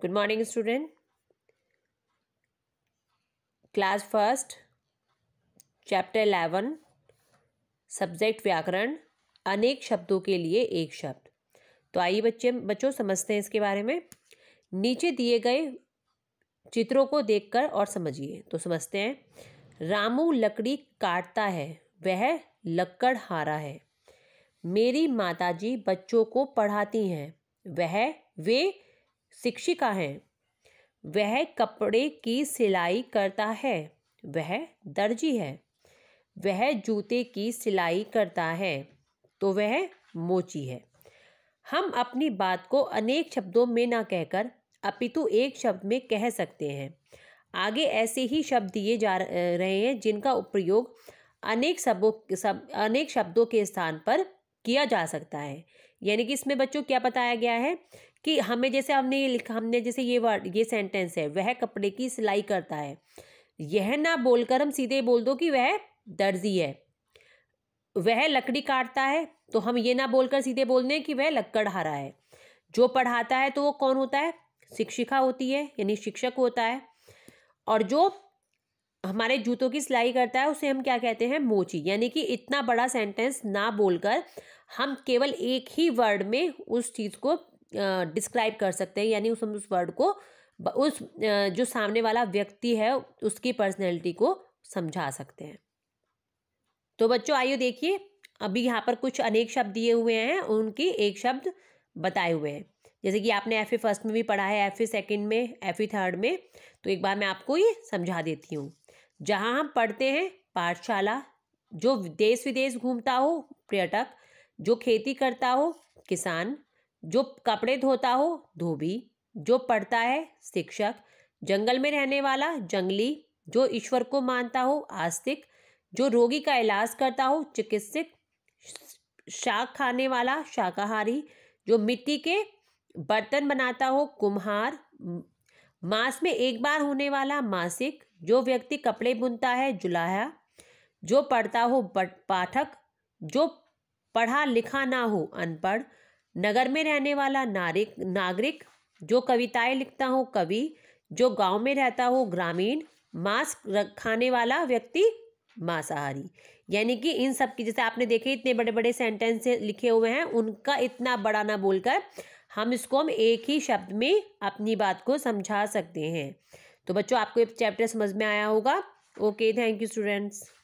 good morning student class first chapter eleven subject व्याकरण अनेक शब्दों के लिए एक शब्द तो आइए बच्चे बच्चों समझते हैं इसके बारे में नीचे दिए गए चित्रों को देखकर और समझिए तो समझते हैं रामू लकड़ी काटता है वह हारा है मेरी माताजी बच्चों को पढ़ाती हैं वह वे शिक्षिका हैं वह कपड़े की सिलाई करता है वह दर्जी है वह जूते की सिलाई करता है तो वह मोची है हम अपनी बात को अनेक शब्दों में ना कहकर अपितु एक शब्द में कह सकते हैं आगे ऐसे ही शब्द दिए जा रहे हैं जिनका उपयोग अनेक शब्दों सब अनेक शब्दों के स्थान पर किया जा सकता है यानी कि इसमें बच्चों क्या बताया गया है कि हमें जैसे हमने ये लिखा हमने जैसे ये वर्ड ये सेंटेंस है वह कपड़े की सिलाई करता है यह ना बोलकर हम सीधे बोल दो कि वह दर्जी है वह लकड़ी काटता है तो हम ये ना बोलकर सीधे बोल दें कि वह लकड़हारा है जो पढ़ाता है तो वो कौन होता है शिक्षिका होती है यानी शिक्षक होता है और जो हमारे जूतों की सिलाई करता है उसे हम क्या कहते हैं मोची यानी कि इतना बड़ा सेंटेंस ना बोलकर हम केवल एक ही वर्ड में उस चीज़ को डिस्क्राइब कर सकते हैं यानी उस हम उस वर्ड को उस जो सामने वाला व्यक्ति है उसकी पर्सनैलिटी को समझा सकते हैं तो बच्चों आइए देखिए अभी यहाँ पर कुछ अनेक शब्द दिए हुए हैं उनकी एक शब्द बताए हुए हैं जैसे कि आपने एफ ए फर्स्ट में भी पढ़ा है एफ ए सेकेंड में एफ ए थर्ड में तो एक बार मैं आपको ये समझा देती हूँ जहाँ हम पढ़ते हैं पाठशाला जो देश विदेश घूमता हो पर्यटक जो खेती करता हो किसान जो कपड़े धोता हो धोबी जो पढ़ता है शिक्षक जंगल में रहने वाला जंगली जो ईश्वर को मानता हो आस्तिक जो रोगी का इलाज करता हो चिकित्सक शाक खाने वाला शाकाहारी जो मिट्टी के बर्तन बनाता हो कुम्हार मास में एक बार होने वाला मासिक जो व्यक्ति कपड़े बुनता है जुलाहा जो पढ़ता हो पाठक जो पढ़ा लिखा ना हो अनपढ़ नगर में रहने वाला नारिक नागरिक जो कविताएं लिखता हो कवि जो गांव में रहता हो ग्रामीण मांस खाने वाला व्यक्ति मांसाहारी यानी कि इन सब की जैसे आपने देखे इतने बड़े बड़े सेंटेंस लिखे हुए हैं उनका इतना बड़ा ना बोलकर हम इसको हम एक ही शब्द में अपनी बात को समझा सकते हैं तो बच्चों आपको एक चैप्टर समझ में आया होगा ओके थैंक यू स्टूडेंट्स